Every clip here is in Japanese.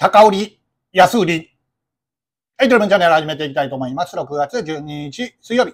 高売り、安売り。はい、という分チャンネル始めていきたいと思います。6月12日水曜日。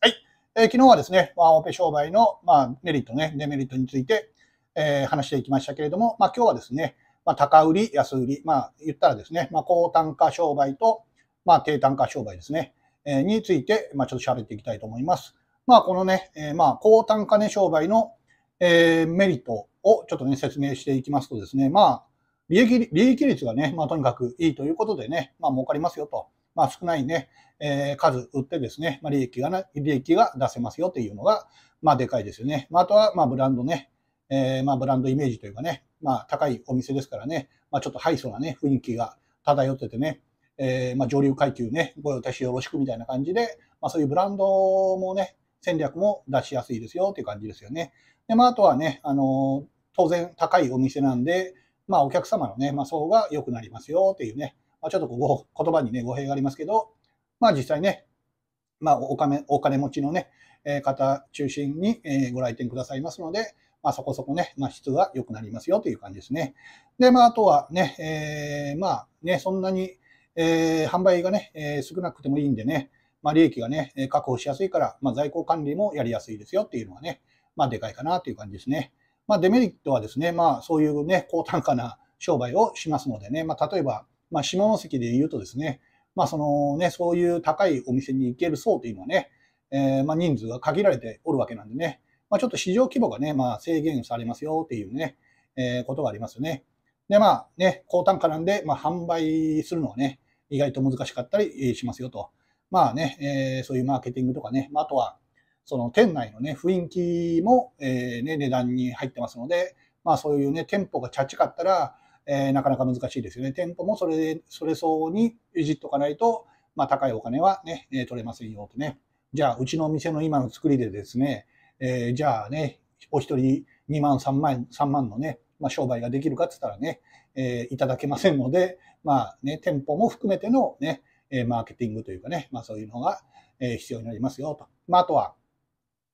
はい。えー、昨日はですね、ワンオペ商売の、まあ、メリットね、デメリットについて、えー、話していきましたけれども、まあ、今日はですね、まあ、高売り、安売り、まあ、言ったらですね、まあ、高単価商売と、まあ、低単価商売ですね、えー、について、まあ、ちょっと喋っていきたいと思います。まあ、このね、えー、まあ、高単価ね、商売の、えー、メリットをちょっとね、説明していきますとですね、まあ、利益、利益率がね、まあとにかくいいということでね、まあ儲かりますよと。まあ少ないね、えー、数売ってですね、まあ利益がな、利益が出せますよっていうのが、まあでかいですよね。まああとは、まあブランドね、えー、まあブランドイメージというかね、まあ高いお店ですからね、まあちょっとハイソなね、雰囲気が漂っててね、えー、まあ上流階級ね、ご用達よろしくみたいな感じで、まあそういうブランドもね、戦略も出しやすいですよっていう感じですよね。で、まああとはね、あのー、当然高いお店なんで、まあ、お客様のね、まあ、層が良くなりますよっていうね、まあ、ちょっと言葉にね、語弊がありますけど、まあ、実際ね、まあ、お金、お金持ちのね、え方中心に、えご来店くださいますので、まあ、そこそこね、まあ、質が良くなりますよという感じですね。で、まあ、あとはね、えー、まあ、ね、そんなに、えー、販売がね、えー、少なくてもいいんでね、まあ、利益がね、確保しやすいから、まあ、在庫管理もやりやすいですよっていうのはね、まあ、でかいかなという感じですね。まあ、デメリットはですね、まあ、そういうね、高単価な商売をしますのでね、まあ、例えば、まあ、下関で言うとですね、まあ、そのね、そういう高いお店に行ける層というのはね、えー、まあ、人数が限られておるわけなんでね、まあ、ちょっと市場規模がね、まあ、制限されますよっていうね、えー、ことがありますよね。で、まあね、高単価なんで、まあ、販売するのはね、意外と難しかったりしますよと。まあね、えー、そういうマーケティングとかね、まあ、あとは、その店内のね、雰囲気も、えー、ね、値段に入ってますので、まあそういうね、店舗がちゃちかったら、えー、なかなか難しいですよね。店舗もそれで、それ相応にいじっとかないと、まあ高いお金はね、え取れませんよとね。じゃあ、うちの店の今の作りでですね、えー、じゃあね、お一人2万、3万、3万のね、まあ、商売ができるかって言ったらね、えー、いただけませんので、まあね、店舗も含めてのね、マーケティングというかね、まあそういうのが必要になりますよと。まああとは、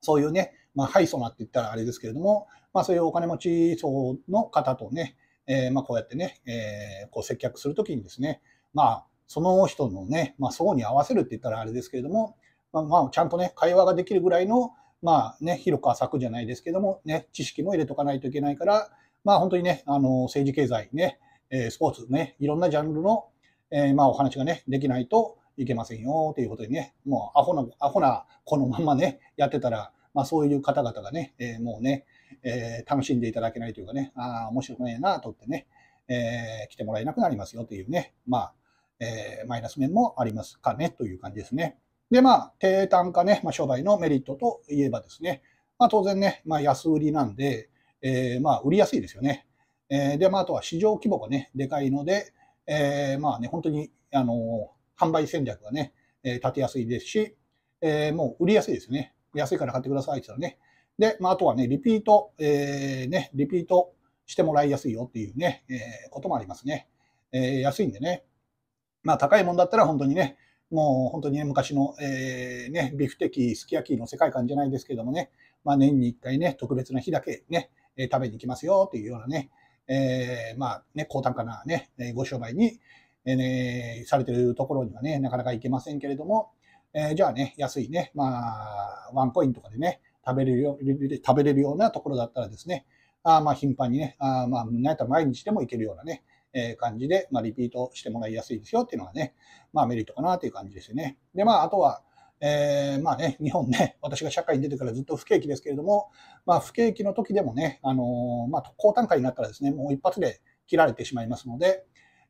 そういうね、まあ、ハイソナって言ったらあれですけれども、まあ、そういうお金持ち層の方とね、えー、まあ、こうやってね、えー、こう接客するときにですね、まあ、その人のね、まあ、層に合わせるって言ったらあれですけれども、まあ、まあ、ちゃんとね、会話ができるぐらいの、まあね、広く浅くじゃないですけども、ね、知識も入れとかないといけないから、まあ、本当にね、あの、政治経済ね、えスポーツね、いろんなジャンルの、えー、まあ、お話がね、できないと、いけませんよということでね、もうアホな、アホなこのままね、やってたら、まあそういう方々がね、えー、もうね、えー、楽しんでいただけないというかね、ああ、面白くないなとってね、えー、来てもらえなくなりますよというね、まあ、えマイナス面もありますかねという感じですね。で、まあ、低単価ね、まあ、商売のメリットといえばですね、まあ、当然ね、まあ、安売りなんで、えまあ、売りやすいですよね。えで、まあ、あとは市場規模がね、でかいので、えまあね、本当に、あの販売戦略がね、えー、立てやすいですし、えー、もう売りやすいですよね。安いから買ってくださいって言ったらね。で、まあ、あとはね、リピート、えー、ね、リピートしてもらいやすいよっていうね、えー、こともありますね。えー、安いんでね。まあ、高いもんだったら本当にね、もう本当にね、昔の、えー、ね、ビフテキ、すき焼きの世界観じゃないですけどもね、まあ、年に1回ね、特別な日だけね、え食べに行きますよっていうようなね、えまあね、高単価なね、ご商売に、えー、されてるところにはね、なかなか行けませんけれども、えー、じゃあね、安いね、まあ、ワンコインとかでね、食べれるよ食べれるようなところだったらですね、あまあ、頻繁にね、あまあ、なんやったら毎日でも行けるようなね、えー、感じで、まあ、リピートしてもらいやすいですよっていうのがね、まあ、メリットかなという感じですよね。で、まあ、あとは、えー、まあね、日本ね、私が社会に出てからずっと不景気ですけれども、まあ、不景気の時でもね、あのー、まあ、高単価になったらですね、もう一発で切られてしまいますので、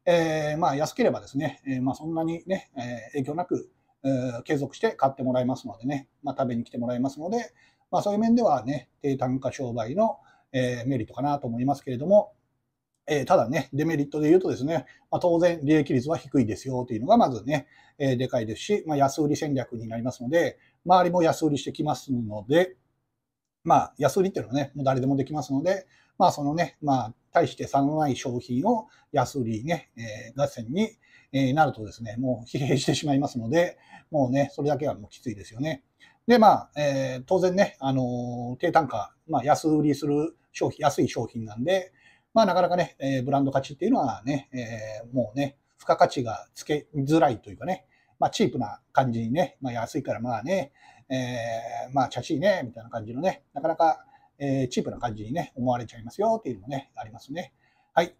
えー、まあ、安ければですね、えー、まあ、そんなにね、え影響なく、え継続して買ってもらえますのでね、まあ、食べに来てもらえますので、まあ、そういう面ではね、低単価商売の、えメリットかなと思いますけれども、えただね、デメリットで言うとですね、まあ、当然利益率は低いですよというのがまずね、えでかいですし、まあ、安売り戦略になりますので、周りも安売りしてきますので、まあ、安売りっていうのはね、もう誰でもできますので、まあ、そのね、まあ、対して差のない商品を安売りね、えー、合戦に、えー、なるとですね、もう疲弊してしまいますので、もうね、それだけはもうきついですよね。で、まあ、えー、当然ね、あの低単価、まあ、安売りする商品、安い商品なんで、まあ、なかなかね、えブランド価値っていうのはね、えもうね、付加価値がつけづらいというかね、まあ、チープな感じにね、まあ、安いからまあね、えまあ、チャシいね、みたいな感じのね、なかなかえー、チープな感じにね、思われちゃいますよっていうのもね、ありますね。はい。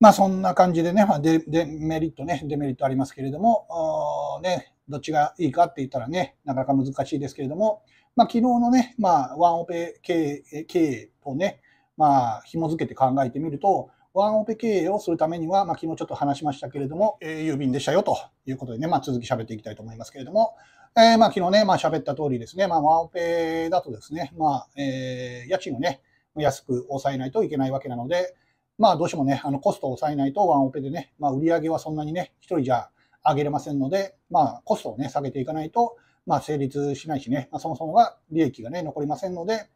まあそんな感じでね、まあ、デメリットね、デメリットありますけれども、ね、どっちがいいかって言ったらね、なかなか難しいですけれども、まあ昨日のね、まあワンオペ経営経営とね、まあ紐付けて考えてみると、ワンオペ経営をするためには、まあ、昨日ちょっと話しましたけれども、えー、郵便でしたよということでね、まあ、続き喋っていきたいと思いますけれども、えー、まあ、昨日ね、まあ、喋った通りですね、まあ、ワンオペだとですね、まあ、えー、家賃をね、安く抑えないといけないわけなので、まあ、どうしてもね、あの、コストを抑えないとワンオペでね、まあ、売り上げはそんなにね、一人じゃ上げれませんので、まあ、コストをね、下げていかないと、まあ、成立しないしね、まあ、そもそもは利益がね、残りませんので、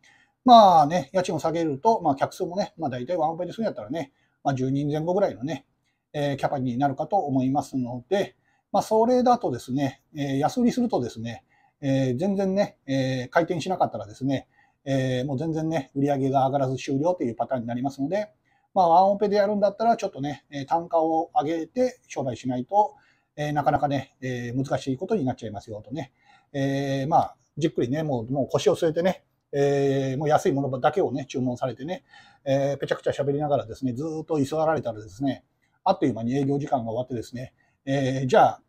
まあね、家賃を下げると、まあ、客数もね、まあ、大体ワンオペでするんやったらね、まあ、10人前後ぐらいのね、えー、キャパになるかと思いますので、まあ、それだとですね、えー、安売りするとですね、えー、全然ね、えー、回転しなかったらですね、えー、もう全然ね、売り上げが上がらず終了というパターンになりますので、まあ、ワンオペでやるんだったら、ちょっとね、単価を上げて商売しないと、えー、なかなかね、えー、難しいことになっちゃいますよとね、えー、まあ、じっくりね、もうもう腰を据えてね、えー、もう安いものだけをね、注文されてね、えー、ぺちゃくちゃ喋りながらですね、ずっと居座られたらですね、あっという間に営業時間が終わってですね、えー、じゃあ、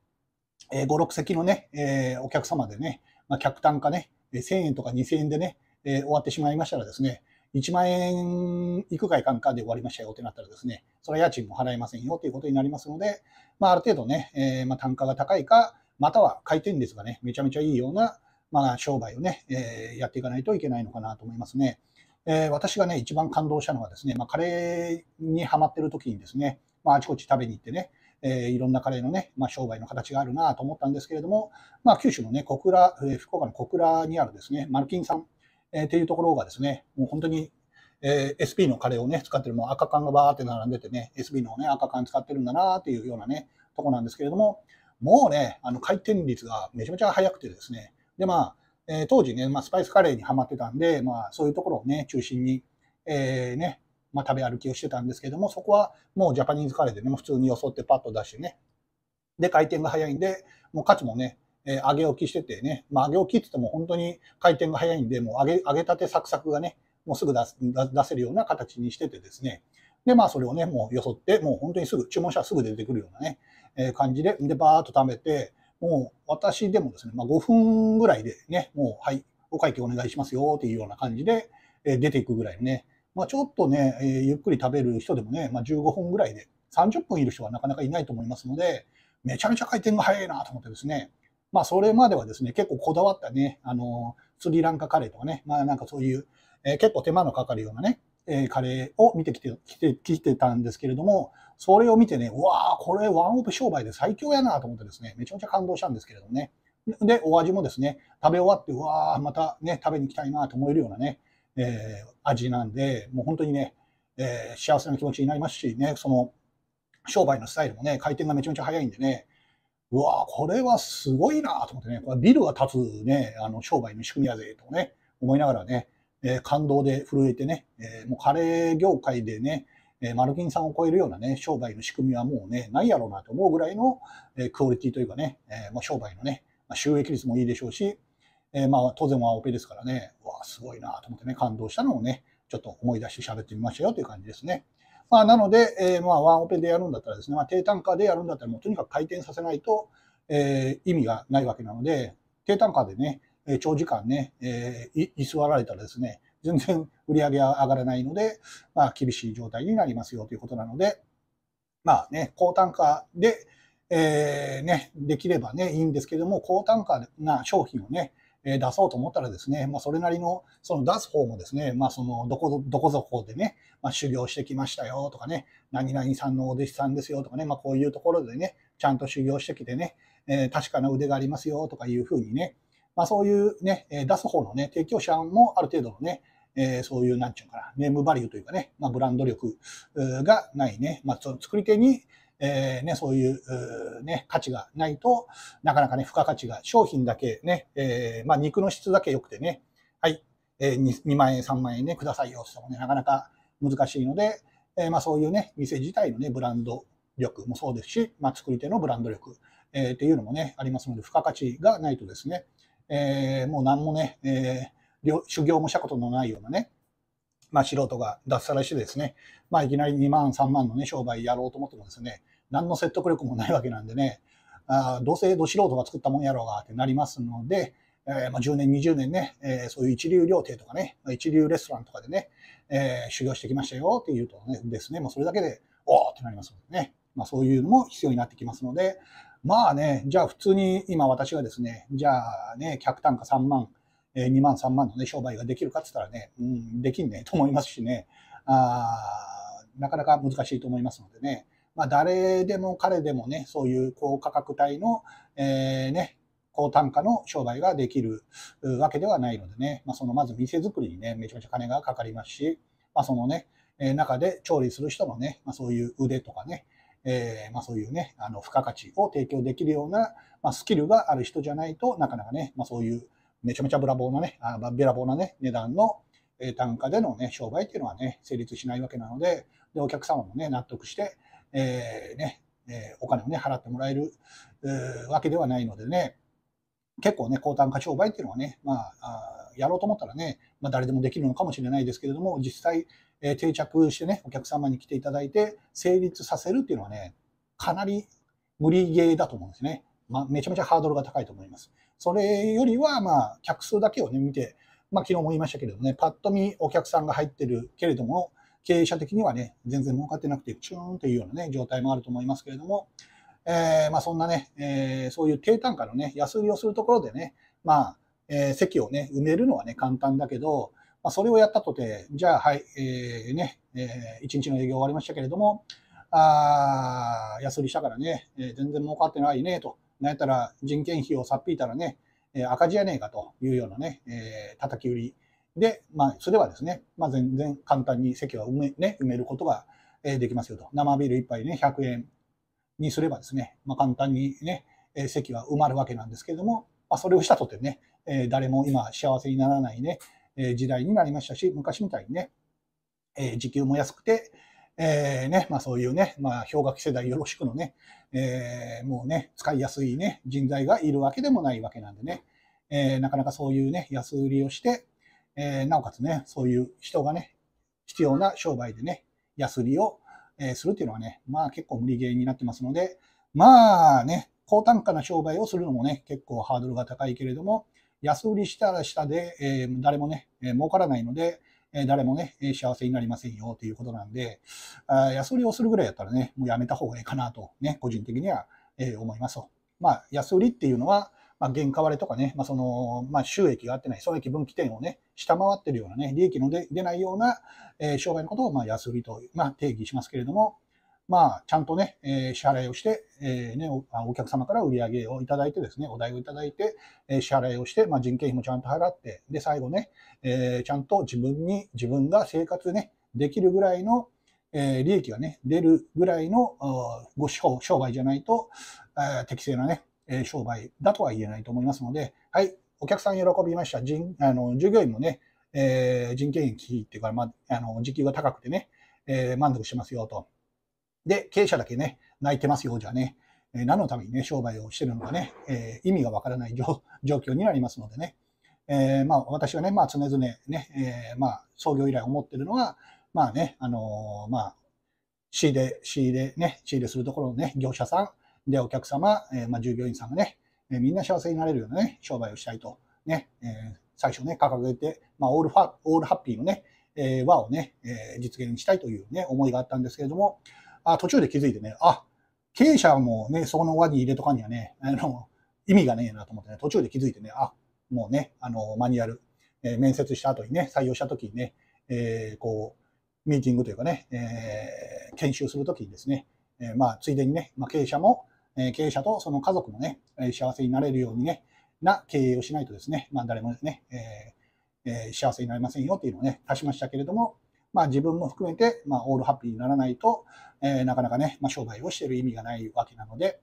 えー、5、6席のね、えー、お客様でね、まあ、客単価ね、1000円とか2000円でね、えー、終わってしまいましたらですね、1万円いくかいかんかで終わりましたよってなったらですね、それは家賃も払えませんよということになりますので、まあ、ある程度ね、えー、まあ、単価が高いか、または回転率がね、めちゃめちゃいいような、まあ、商売をね、えー、やっていかないといけないのかなと思いますね。えー、私がね、一番感動したのはですね、まあ、カレーにハマってる時にですね、まあ、あちこち食べに行ってね、えー、いろんなカレーのね、まあ、商売の形があるなと思ったんですけれども、まあ、九州のね、小倉、えー、福岡の小倉にあるですね、マルキンさん、えー、っていうところがですね、もう本当に、えー、SP のカレーをね、使ってる、もう赤缶がバーって並んでてね、SB のね、赤缶使ってるんだなっていうようなね、とこなんですけれども、もうね、あの回転率がめちゃめちゃ速くてですね、で、まあ、えー、当時ね、まあ、スパイスカレーにはまってたんで、まあ、そういうところをね、中心に、えー、ね、まあ、食べ歩きをしてたんですけども、そこはもうジャパニーズカレーでね、もう普通に装ってパッと出してね、で、回転が早いんで、もうカツもね、えー、揚げ置きしててね、まあ、揚げ置きって言っても本当に回転が早いんで、もう揚げ、揚げたてサクサクがね、もうすぐ出す出せるような形にしててですね、で、まあ、それをね、もう装って、もう本当にすぐ、注文したらすぐ出てくるようなね、えー、感じで、で、バーっと食べて、もう私でもですね、まあ、5分ぐらいでね、もう、はい、お会計お願いしますよっていうような感じで、えー、出ていくぐらいね、まあ、ちょっとね、えー、ゆっくり食べる人でもね、まあ、15分ぐらいで、30分いる人はなかなかいないと思いますので、めちゃめちゃ回転が早いなと思ってですね、まあ、それまではですね、結構こだわったね、あの、スリランカカレーとかね、まあ、なんかそういう、えー、結構手間のかかるようなね、えー、カレーを見てきてきてきてたんですけれども、それを見てね、うわあこれワンオペ商売で最強やなと思ってですね、めちゃめちゃ感動したんですけれどもね。で、お味もですね、食べ終わって、うわあまたね、食べに行きたいなと思えるようなね、えー、味なんで、もう本当にね、えー、幸せな気持ちになりますしね、その商売のスタイルもね、回転がめちゃめちゃ早いんでね、うわこれはすごいなと思ってね、これビルが建つね、あの商売の仕組みやぜとね、思いながらね、えー、感動で震えてね、えー、もうカレー業界でね、えー、マルキンさんを超えるようなね、商売の仕組みはもうね、ないやろうなと思うぐらいの、えー、クオリティというかね、えー、ま商売のね、まあ、収益率もいいでしょうし、えー、まあ、当然ワンオペですからね、わあ、すごいなと思ってね、感動したのをね、ちょっと思い出して喋ってみましたよという感じですね。まあ、なので、えー、まあ、ワンオペでやるんだったらですね、まあ、低単価でやるんだったら、もうとにかく回転させないと、えー、意味がないわけなので、低単価でね、長時間ね、えー、居座られたらですね、全然売り上げは上がらないので、まあ、厳しい状態になりますよということなので、まあね、高単価で、えー、ね、できればね、いいんですけども、高単価な商品をね、出そうと思ったらですね、まあ、それなりの、その出す方もですね、まあ、そのどこ、どこぞこでね、まあ、修行してきましたよとかね、何々さんのお弟子さんですよとかね、まあ、こういうところでね、ちゃんと修行してきてね、えー、確かな腕がありますよとかいうふうにね、まあ、そういうね、出す方のね、提供者もある程度のね、えー、そういう、なんちゅうかな、ネームバリューというかね、まあ、ブランド力がないね、まあ、その作り手に、えー、ね、そういう、ね、価値がないと、なかなかね、付加価値が、商品だけね、えー、まあ、肉の質だけ良くてね、はい、えー2、2万円、3万円ね、くださいよってもね、なかなか難しいので、えー、まあ、そういうね、店自体のね、ブランド力もそうですし、まあ、作り手のブランド力、えー、っていうのもね、ありますので、付加価値がないとですね、えー、もう何もね、えー、修行もしたことのないようなね、まあ、素人が脱サラしてですね、まあ、いきなり2万、3万の、ね、商売やろうと思ってもですね、何の説得力もないわけなんでね、あどうせど素人が作ったもんやろうがってなりますので、えー、まあ、10年、20年ね、えー、そういう一流料亭とかね、一流レストランとかでね、えー、修行してきましたよっていうとね、ですね、もうそれだけで、おーってなりますのでね、まあ、そういうのも必要になってきますので、まあね、じゃあ普通に今私がですね、じゃあね、客単価3万、え2万3万のね、商売ができるかって言ったらね、うん、できんねと思いますしね、あなかなか難しいと思いますのでね、まあ、誰でも彼でもね、そういう高価格帯の、えー、ね、高単価の商売ができるわけではないのでね、まあ、そのまず店作りにね、めちゃめちゃ金がかかりますし、まあ、そのね、え中で調理する人のね、まあ、そういう腕とかね、えー、まあ、そういうね、あの付加価値を提供できるような、まあ、スキルがある人じゃないとなかなかね、まあ、そういうめちゃめちゃブラボーなね、あべらぼうなね、値段の単価でのね、商売っていうのはね、成立しないわけなので、でお客様もね、納得して、えー、ね、えお金をね、払ってもらえるわけではないのでね、結構ね、高単価商売っていうのはね、まあ、あやろうと思ったらね、まあ、誰でもできるのかもしれないですけれども、実際、えー、定着してね、お客様に来ていただいて、成立させるっていうのはね、かなり無理ゲーだと思うんですね。まあ、めちゃめちゃハードルが高いと思います。それよりは、まあ、客数だけをね、見て、まあ、昨日も言いましたけれどもね、パッと見お客さんが入ってるけれども、経営者的にはね、全然儲かってなくて、チューンというようなね、状態もあると思いますけれども、えー、まあ、そんなね、えー、そういう低単価のね、安売りをするところでね、まあ、えー、席をね、埋めるのはね、簡単だけど、まあ、それをやったとて、じゃあ、はい、えー、ね、えー、1日の営業終わりましたけれども、あ安売りしたからね、えー、全然儲かってないね、となんやったら人件費をさっぴいたらね、え赤字やねえかというようなね、えー、叩き売りで、まあ、すればですね、まあ、全然簡単に席は埋め,、ね、埋めることができますよと。生ビール1杯ね、100円にすればですね、まあ、簡単にね、席は埋まるわけなんですけれども、まあ、それをしたとてね、え誰も今幸せにならないね、え時代になりましたし、昔みたいにね、え時給も安くて、えー、ね、まあそういうね、まあ氷河期世代よろしくのね、えー、もうね、使いやすいね、人材がいるわけでもないわけなんでね、えー、なかなかそういうね、安売りをして、えー、なおかつね、そういう人がね、必要な商売でね、安売りを、えー、するっていうのはね、まあ結構無理ゲーになってますので、まあね、高単価な商売をするのもね、結構ハードルが高いけれども、安売りしたら下で、えー、誰もね、えー、儲からないので、え誰もね、幸せになりませんよということなんで、あ安売りをするぐらいやったらね、もうやめた方がいいかなと、ね、個人的には、え思いますと。まあ、安売りっていうのは、まあ、原価割れとかね、まあ、その、まあ、収益が合ってない、損益分岐点をね、下回ってるようなね、利益の出ないような、えー、商売のことを、まあ、安売りと、まあ、定義しますけれども、まあ、ちゃんとね、えー、支払いをして、えー、ねお、お客様から売り上げをいただいてですね、お代をいただいて、えー、支払いをして、まあ、人件費もちゃんと払って、で、最後ね、えー、ちゃんと自分に、自分が生活ね、できるぐらいの、えー、利益がね、出るぐらいのご商商売じゃないと、え適正なね、えー、商売だとは言えないと思いますので、はい、お客さん喜びました。人あの従業員もね、えー、人件費っていうか、まあ、あの時給が高くてね、えー、満足してますよと。で、経営者だけね、泣いてますようじゃね、え何のためにね、商売をしてるのかね、えー、意味がわからない状 況になりますのでね、えー、まあ、私はね、まあ、常々ね、えー、まあ、創業以来思ってるのは、まあね、あのまあ、仕入れ、仕入れね、仕入れするところのね、業者さん、で、お客様、えまあ、従業員さんがね、えみんな幸せになれるようなね、商売をしたいと、ね、え最初ね、掲げて、まあ、オールファ、オールハッピーのね、え和をね、え実現したいというね、思いがあったんですけれども、あ途中で気づいてね、あ、経営者もね、そこの輪に入れとかにはね、あの、意味がねえなと思ってね、途中で気づいてね、あ、もうね、あの、マニュアル、えー、面接した後にね、採用した時にね、えー、こう、ミーティングというかね、えー、研修するときにですね、えまあ、ついでにね、まあ、経営者も、え経営者とその家族もね、幸せになれるようにね、な経営をしないとですね、まあ、誰もね、えーえー、幸せになりませんよっていうのをね、足しましたけれども、まあ、自分も含めて、まあ、オールハッピーにならないと、えー、なかなかね、まあ、商売をしてる意味がないわけなので、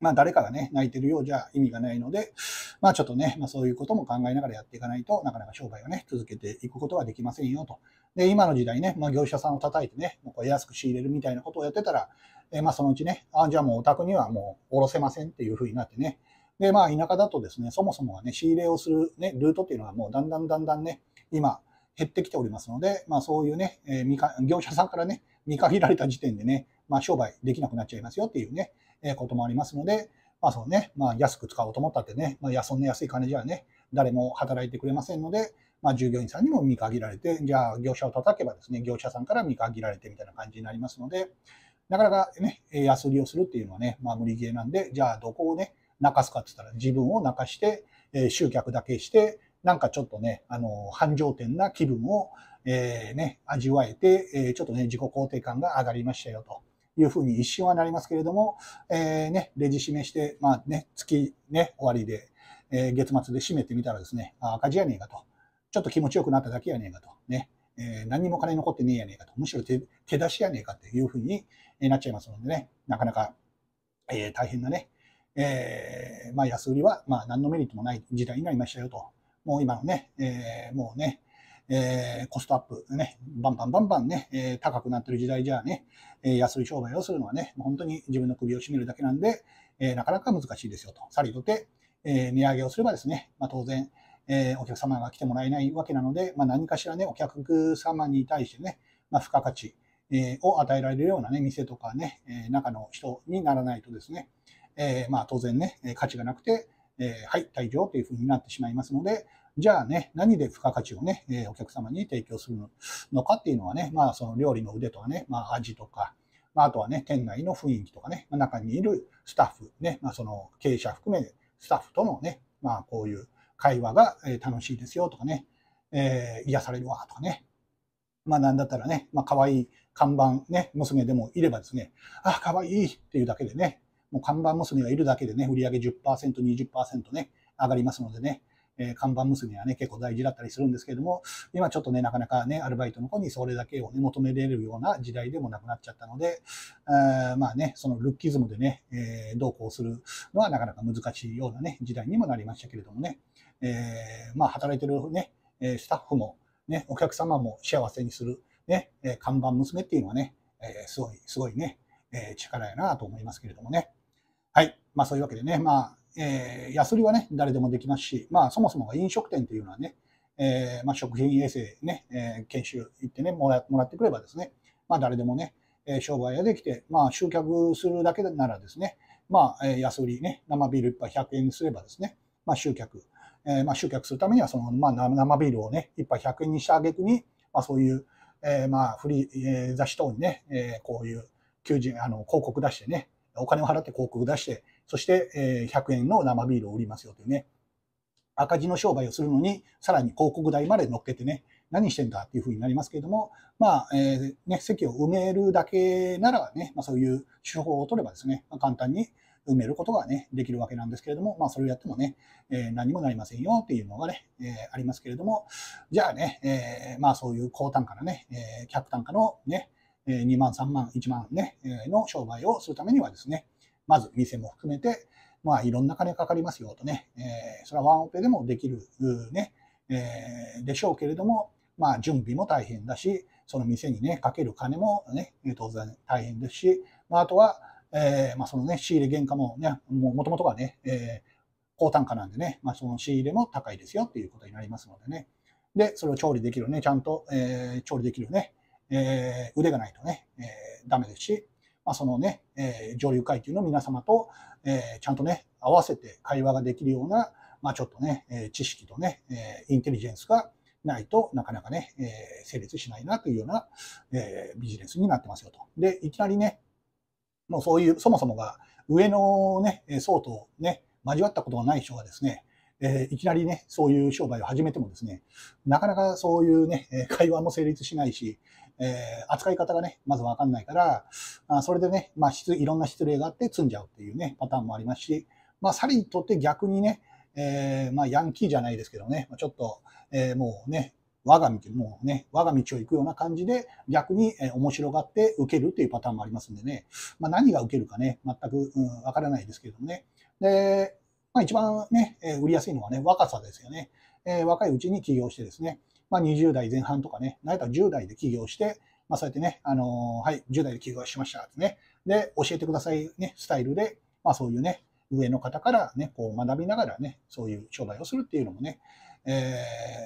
まあ、誰かがね、泣いてるようじゃ意味がないので、まあ、ちょっとね、まあ、そういうことも考えながらやっていかないとなかなか商売をね、続けていくことはできませんよと。で、今の時代ね、まあ、業者さんを叩いてね、もうこれ安く仕入れるみたいなことをやってたら、えー、まあ、そのうちね、あ、じゃあもうお宅にはもうおろせませんっていうふうになってね。で、まあ、田舎だとですね、そもそもはね、仕入れをするね、ルートっていうのはもうだんだんだんだんね、今、減ってきておりますので、まあ、そういうね、えー、業者さんからね、見限られた時点でね、まあ、商売できなくなっちゃいますよっていうね、えー、こともありますので、まあそうね、まあ、安く使おうと思ったってね、まあ、そんな安い金じゃね、誰も働いてくれませんので、まあ、従業員さんにも見限られて、じゃあ業者を叩けばですね、業者さんから見限られてみたいな感じになりますので、なかなかね、安売りをするっていうのはね、まあ、無理ゲーなんで、じゃあどこをね、泣かすかって言ったら自分を泣かして、集客だけして、なんかちょっとね、あの、繁盛店な気分を、えー、ね、味わえて、えー、ちょっとね、自己肯定感が上がりましたよと。いうふうに一瞬はなりますけれども、えー、ね、レジ締めして、まあね、月ね、終わりで、えー、月末で締めてみたらですね、あ赤字やねえかと。ちょっと気持ちよくなっただけやねえかと。ね。えー、何も金残ってねえやねえかと。むしろ手手出しやねえかっていうふうになっちゃいますのでね、なかなか、えー、大変なね、えー、まあ安売りは、まあ何のメリットもない時代になりましたよともう今のね、えー、もうね、えー、コストアップね、バンバンバンバンね、えー、高くなってる時代じゃあね、え安い商売をするのはね、本当に自分の首を絞めるだけなんで、えなかなか難しいですよと。さりとて、え値上げをすればですね、まあ、当然、えお客様が来てもらえないわけなので、まあ、何かしらね、お客様に対してね、まあ、付加価値、えを与えられるようなね、店とかね、え中の人にならないとですね、えまあ、当然ね、価値がなくて、えー、はい、退場というふうになってしまいますので、じゃあね、何で付加価値をね、えお客様に提供するのかっていうのはね、まあその料理の腕とかね、まあ味とか、まあ、あとはね、店内の雰囲気とかね、まあ、中にいるスタッフ、ね、まあ、その経営者含め、スタッフとのね、まあ、こういう会話が楽しいですよとかね、えー、癒されるわとかね、まあ、なんだったらね、まあ、可愛い看板ね、娘でもいればですね、あ、可愛いっていうだけでね、もう看板娘がいるだけでね、売上10%、20%ね、上がりますのでね、えー、看板娘はね、結構大事だったりするんですけれども、今ちょっとね、なかなかね、アルバイトの子にそれだけをね、求められるような時代でもなくなっちゃったので、あまあね、そのルッキズムでね、えー、どうこうするのはなかなか難しいようなね、時代にもなりましたけれどもね、えー、まあ働いてるね、スタッフも、ね、お客様も幸せにする、ね、看板娘っていうのはね、えー、すごい、すごいね、え力やなと思いますけれどもね。はい。まあそういうわけでね、まあ、えー、ヤスリはね、誰でもできますし、まあそもそもが飲食店というのはね、えー、まあ、食品衛生ね、えー、研修行ってねもら、もらってくればですね、まあ誰でもね、え商売ができて、まあ集客するだけならですね、まあ、え安売りね、生ビール1杯100円にすればですね、まあ集客、えまあ集客するためには、その、まあ生ビールをね、1杯100円にしたげくに、まあそういう、えまあフリー、え雑誌等にね、えこういう求人、あの、広告出してね、お金を払って広告出して、そして100円の生ビールを売りますよというね、赤字の商売をするのに、さらに広告代まで乗っけてね、何してんだっていうふうになりますけれども、まあ、えー、ね、席を埋めるだけならね、まあ、そういう手法を取ればですね、まあ、簡単に埋めることがね、できるわけなんですけれども、まあ、それをやってもね、えー、何もなりませんよっていうのがね、えー、ありますけれども、じゃあね、えー、まあ、そういう高単価なね、え客単価のね、2万、3万、1万ね、の商売をするためにはですね、まず店も含めて、まあいろんな金かかりますよとね、えー、それはワンオペでもできるね、えー、でしょうけれども、まあ準備も大変だし、その店にね、かける金もね、当然大変ですし、まああとは、えー、まあそのね、仕入れ原価もね、もともとがね、えー高単価なんでね、まあ、その仕入れも高いですよっていうことになりますのでね。で、それを調理できるね、ちゃんと、えー、調理できるね、えー、腕がないとね、えー、ダメですし、まあ、そのね、えー、上流階級の皆様と、えー、ちゃんとね、合わせて会話ができるような、まあ、ちょっとね、えー、知識とね、えー、インテリジェンスがないとなかなかね、えー、成立しないなというような、えー、ビジネスになってますよと。で、いきなりね、もうそういう、そもそもが上のね、層とね、交わったことがない人がですね、えー、いきなりね、そういう商売を始めてもですね、なかなかそういうね、会話も成立しないし、えー、扱い方がね、まずわかんないから、あそれでね、まあいろんな失礼があって積んじゃうっていうね、パターンもありますし、まあ、サリにとって逆にね、えー、まあ、ヤンキーじゃないですけどね、ちょっと、えー、もうね、我が道、もうね、我が道を行くような感じで、逆に、えー、面白がって受けるっていうパターンもありますんでね、まあ、何が受けるかね、全く、うん、わからないですけどもね。で、まあ、一番ね、え売りやすいのはね、若さですよね。え若いうちに起業してですね、まあ、20代前半とかね、なやた10代で起業して、まあ、そうやってね、あのー、はい、10代で起業しましたってね、で、教えてくださいね、スタイルで、まあ、そういうね、上の方からね、こう学びながらね、そういう商売をするっていうのもね、え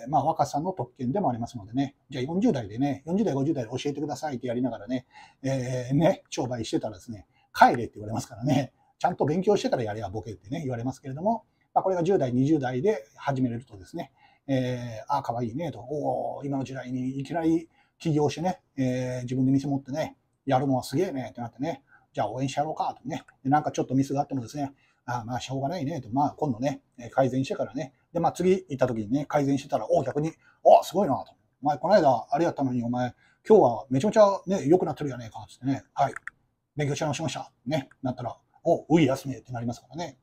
ー、まあ若さの特権でもありますのでね、じゃあ40代でね、40代、50代で教えてくださいってやりながらね、えー、ね、商売してたらですね、帰れって言われますからね、ちゃんと勉強してたらやればボケってね、言われますけれども、まあ、これが10代、20代で始めれるとですね、えー、あ、可愛いねと、おお、今の時代にいきなり起業してね、えー、自分で店持ってね、やるもんはすげえねってなってね、じゃあ応援してやろうかとね、でなんかちょっとミスがあってもですね、あまあ、しょうがないねと、まあ、今度ね、改善してからね、で、まあ、次行った時にね、改善してたら、おお、逆に、おすごいなと、お前、この間あれやったのに、お前、今日はめちゃめちゃね、良くなってるやねえかつってね、はい、勉強し直しました、ね、なったら、おうい休めってなりますからね。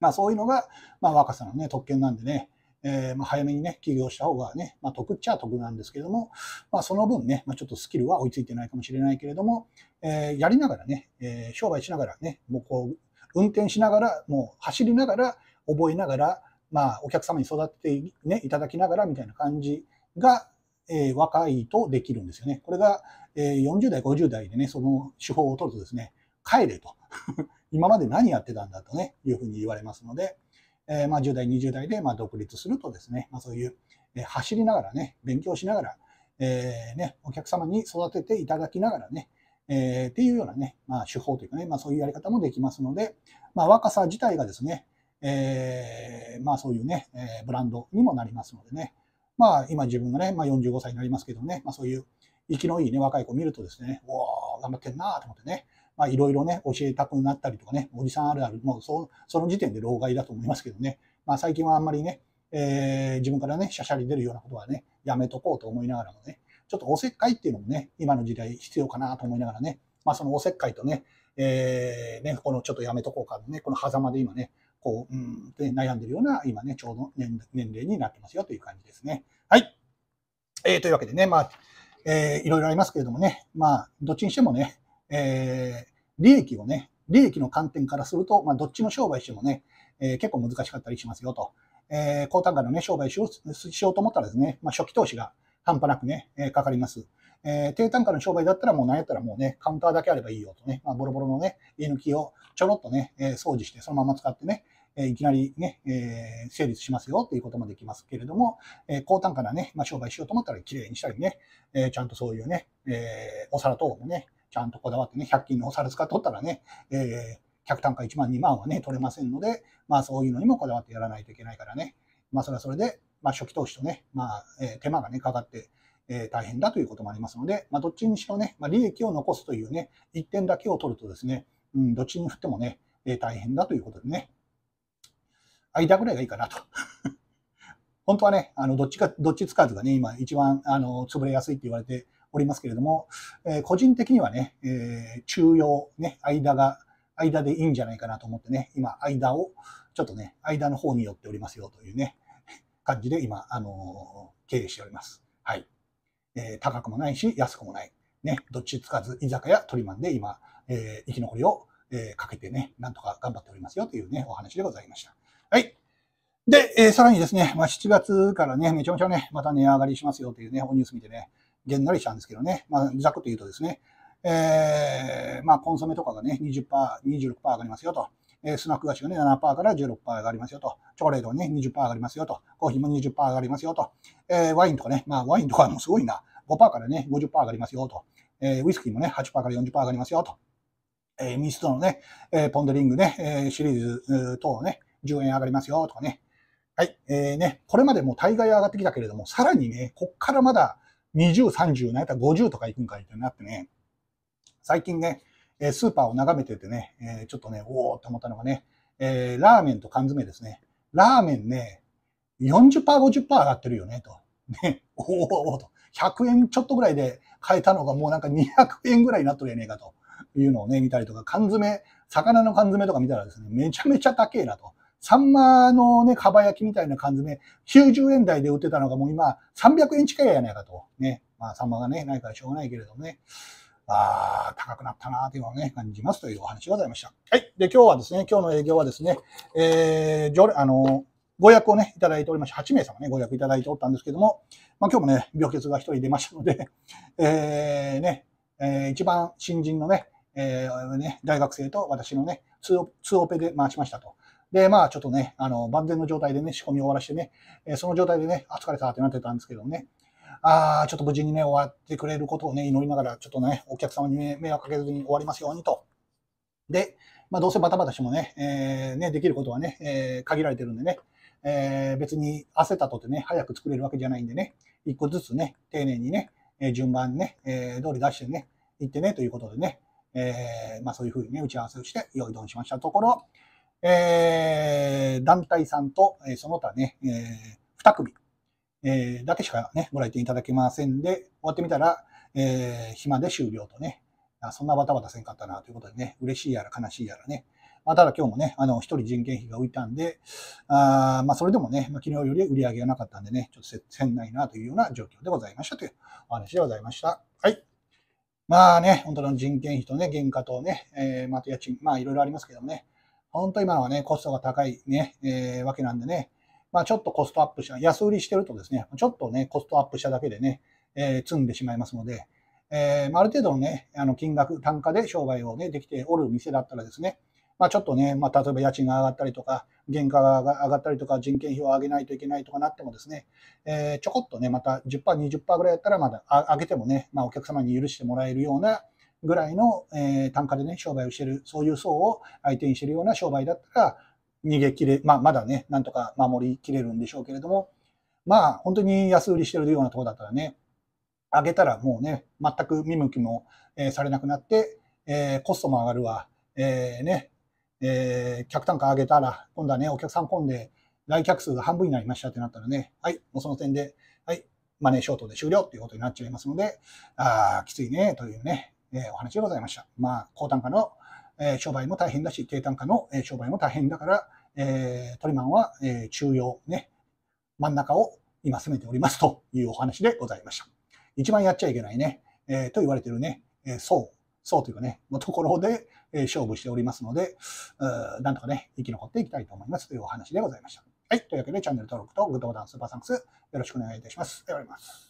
まあ、そういうのが、まあ、若さのね、特権なんでね、えー、まあ、早めにね、起業した方がね、まあ、得っちゃ得なんですけども、まあ、その分ね、まあ、ちょっとスキルは追いついてないかもしれないけれども、えー、やりながらね、えー、商売しながらね、もうこう、運転しながら、もう走りながら、覚えながら、まあ、お客様に育てて、ね、いただきながらみたいな感じが、えー、若いとできるんですよね。これが、えー、40代、50代でね、その手法を取るとですね、帰れと。今まで何やってたんだとね、いうふうに言われますので、えまあ、10代、20代でま独立するとですね、まあ、そういう、え走りながらね、勉強しながら、えー、ね、お客様に育てていただきながらね、えー、っていうようなね、まあ、手法というかね、まあ、そういうやり方もできますので、まあ、若さ自体がですね、えー、まあ、そういうね、えブランドにもなりますのでね、まあ、今自分がね、ま45歳になりますけどね、まそういう生きのいいね、若い子を見るとですね、おお、頑張ってんなと思ってね、まあ、いろいろね、教えたくなったりとかね、おじさんあるある、もうそその時点で老害だと思いますけどね、まあ、最近はあんまりね、えー、自分からね、しゃしゃり出るようなことはね、やめとこうと思いながらもね、ちょっとおせっかいっていうのもね、今の時代必要かなと思いながらね、まあ、そのおせっかいとね、えー、ね、このちょっとやめとこうかのね、この狭間で今ね、こう、うん、で悩んでるような、今ね、ちょうど年年齢になってますよという感じですね。はい。えー、というわけでね、まあ、えー、いろいろありますけれどもね、まあ、どっちにしてもね、えー、利益をね、利益の観点からすると、まあ、どっちの商売してもね、えー、結構難しかったりしますよと。えー、高単価のね、商売しようしようと思ったらですね、まあ、初期投資が半端なくね、えー、かかります。えー、低単価の商売だったらもう何やったらもうね、カウンターだけあればいいよとね、まあ、ボロボロのね、家抜きをちょろっとね、えー、掃除してそのまま使ってね、えー、いきなりね、えー、成立しますよっていうこともできますけれども、えー、高単価なね、まあ、商売しようと思ったら綺麗にしたりね、えー、ちゃんとそういうね、えー、お皿等もね、ちゃんとこだわってね、100均のお皿使っとったらね、えー、客単価1万、2万はね、取れませんので、まあそういうのにもこだわってやらないといけないからね、まあそれはそれで、まあ初期投資とね、まあ、え手間がね、かかって、え大変だということもありますので、まあ、どっちにしろね、まあ、利益を残すというね、1点だけを取るとですね、うん、どっちに振ってもね、え大変だということでね、間ぐらいがいいかなと。本当はね、あのどっちか、どっちつかずがね、今一番あの潰れやすいって言われておりますけれども、え個人的にはね、え中央、ね、間が、間でいいんじゃないかなと思ってね、今、間を、ちょっとね、間の方に寄っておりますよというね、感じで今、あの経営しております。はい。えー、高くもないし、安くもない。ね、どっちつかず、居酒屋、鳥マンで今、えー、生き残りを、えー、かけてね、なんとか頑張っておりますよというね、お話でございました。はい。で、えー、さらにですね、まあ、7月からね、めちゃめちゃね、また値上がりしますよというね、おニュース見てね、げんなりしたんですけどね、まあ、ざくっと言うとですね、えー、まあ、コンソメとかがね、20%、26%上がりますよと。えー、スナック菓子がね、7%から16%上がりますよと。チョコレートがね、20%上がりますよと。コーヒーも20%上がりますよと。えー、ワインとかね、まあ、ワインとかもすごいな。5%からね、50%上がりますよと。えー、ウイスキーもね、8%から40%上がりますよと。えー、ミストのね、えー、ポンドリングね、えー、シリーズ等ね、10円上がりますよとかね。はい、えー、ね、これまでも大概上がってきたけれども、さらにね、こっからまだ、20、30、なんやったら50とか行くんかいってなってね、最近ね、スーパーを眺めててね、えちょっとね、おおって思ったのがね、えー、ラーメンと缶詰ですね。ラーメンね、40%、50%上がってるよね、と。ね、おおおと。100円ちょっとぐらいで買えたのがもうなんか200円ぐらいになっとるやねえかというのをね、見たりとか、缶詰、魚の缶詰とか見たらですね、めちゃめちゃ高えなと。サンマのね、かば焼きみたいな缶詰、90円台で売ってたのがもう今、300円近いやないかと。ね。まあ、サンマがね、ないからしょうがないけれどもね。ああ、高くなったなっていうのをね、感じますというお話でございました。はい。で、今日はですね、今日の営業はですね、えー、あの、ご予約をね、いただいておりまして、8名様ね、ご予約いただいておったんですけども、まあ今日もね、病欠が一人出ましたので、えー、ね、えー、一番新人のね、えー、ね、大学生と私のね、2オペで回しましたと。で、まあちょっとね、あの、万全の状態でね、仕込み終わらしてね、えー、その状態でね、あ、疲れたってなってたんですけどね、ああ、ちょっと無事にね、終わってくれることをね、祈りながら、ちょっとね、お客様に迷惑かけずに終わりますようにと。で、まあどうせバタバタしてもね、えー、ね、できることはね、えー、限られてるんでね、えー、別に焦ったとてね、早く作れるわけじゃないんでね、一個ずつね、丁寧にね、え順番にね、えー、通り出してね、行ってね、ということでね、えー、まあそういうふうにね、打ち合わせをして、用意ドンしましたところ、えー、団体さんと、えー、その他ね、えー、2組、えー、だけしかね、ご来店いただけませんで、終わってみたら、えー、暇で終了とね、あそんなバタバタせんかったなということでね、嬉しいやら悲しいやらね、まあ、ただ今日もね、あの、一人人件費が浮いたんで、あまあ、それでもね、まあ、昨日より売り上げがなかったんでね、ちょっとせんないなというような状況でございましたというお話でございました。はい。まあね、本当の人件費とね、原価とね、えー、まあ、家賃、まあ、いろいろありますけどもね、本当今はね、コストが高いね、えー、わけなんでね、まあちょっとコストアップした、安売りしてるとですね、ちょっとね、コストアップしただけでね、えー、積んでしまいますので、えー、まあ、ある程度のね、あの金額、単価で商売をね、できておる店だったらですね、まあ、ちょっとね、まあ、例えば家賃が上がったりとか、原価が上がったりとか、人件費を上げないといけないとかなってもですね、えー、ちょこっとね、また10%、20%ぐらいやったら、まだ上げてもね、まあ、お客様に許してもらえるようなぐらいの、えー、単価でね、商売をしてる、そういう層を相手にしてるような商売だったら、逃げ切れ、まあ、まだね、なんとか守りきれるんでしょうけれども、まあ、本当に安売りしてるようなとこだったらね、上げたらもうね、全く見向きも、えー、されなくなって、えー、コストも上がるわ、えー、ね、えー、客単価上げたら、今度はね、お客さん混んで、来客数が半分になりましたってなったらね、はい、もうその点で、はい、マネーショートで終了っていうことになっちゃいますので、ああ、きついね、というね、えお話でございました。まあ、高単価の、え商売も大変だし、低単価の、え商売も大変だから、えトリマンは、え中央ね、真ん中を今攻めておりますというお話でございました。一番やっちゃいけないね、えと言われてるね、えそう、そうというかね、のところで、え勝負しておりますので、なんとかね、生き残っていきたいと思いますというお話でございました。はい。というわけで、チャンネル登録とグッドボタン、スーパーサンクス、よろしくお願いいたします。ではります。